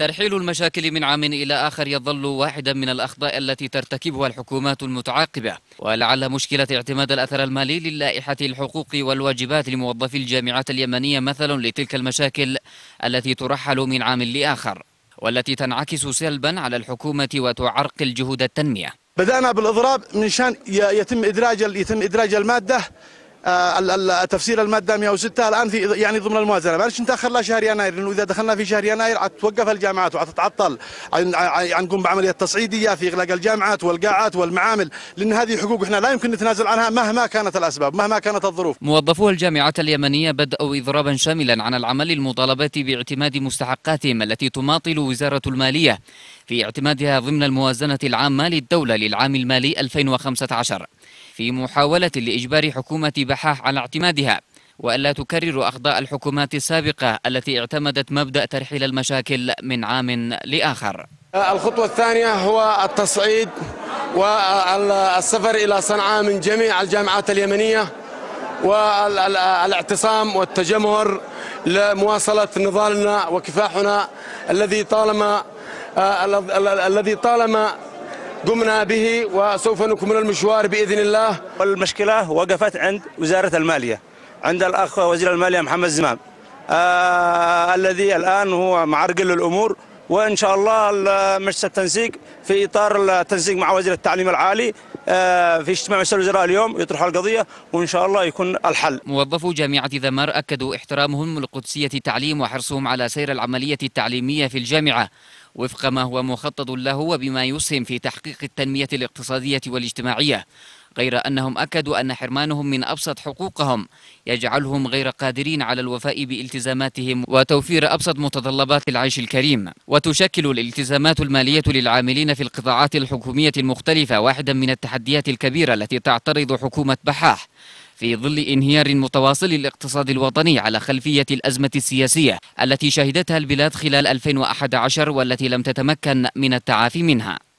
ترحيل المشاكل من عام إلى آخر يظل واحدا من الأخطاء التي ترتكبها الحكومات المتعاقبة ولعل مشكلة اعتماد الأثر المالي للائحة الحقوق والواجبات لموظفي الجامعات اليمنية مثل لتلك المشاكل التي ترحل من عام لآخر والتي تنعكس سلبا على الحكومة وتعرقل جهود التنمية بدأنا بالإضراب من شان يتم إدراج يتم إدراج المادة آه، تفسير الماده 106 الان في يعني ضمن الموازنه ما نتاخر شهر يناير لانه اذا دخلنا في شهر يناير توقف الجامعات وتتعطل عنقوم بعمليه تصعيديه في اغلاق الجامعات والقاعات والمعامل لان هذه حقوق احنا لا يمكن نتنازل عنها مهما كانت الاسباب مهما كانت الظروف موظفو الجامعات اليمنيه بداوا اضرابا شاملا عن العمل المطالبات باعتماد مستحقاتهم التي تماطل وزاره الماليه في اعتمادها ضمن الموازنه العامه للدوله للعام المالي 2015 في محاوله لاجبار حكومه البحاح على اعتمادها وألا تكرر أخطاء الحكومات السابقة التي اعتمدت مبدأ ترحيل المشاكل من عام لآخر الخطوة الثانية هو التصعيد والسفر إلى صنعاء من جميع الجامعات اليمنية والاعتصام والتجمهر لمواصلة نضالنا وكفاحنا الذي طالما الذي طالما قمنا به وسوف نكمل المشوار باذن الله. والمشكله وقفت عند وزاره الماليه عند الاخ وزير الماليه محمد زمام آه الذي الان هو معرقل الامور وان شاء الله مجلس التنسيق في اطار التنسيق مع وزير التعليم العالي آه، في اجتماع مجلس الوزراء اليوم يطرح القضيه وان شاء الله يكون الحل. موظفو جامعه ذمار اكدوا احترامهم لقدسيه التعليم وحرصهم على سير العمليه التعليميه في الجامعه وفق ما هو مخطط له وبما يسهم في تحقيق التنميه الاقتصاديه والاجتماعيه. غير أنهم أكدوا أن حرمانهم من أبسط حقوقهم يجعلهم غير قادرين على الوفاء بالتزاماتهم وتوفير أبسط متطلبات العيش الكريم وتشكل الالتزامات المالية للعاملين في القطاعات الحكومية المختلفة واحدا من التحديات الكبيرة التي تعترض حكومة بحاح في ظل انهيار متواصل للاقتصاد الوطني على خلفية الأزمة السياسية التي شهدتها البلاد خلال 2011 والتي لم تتمكن من التعافي منها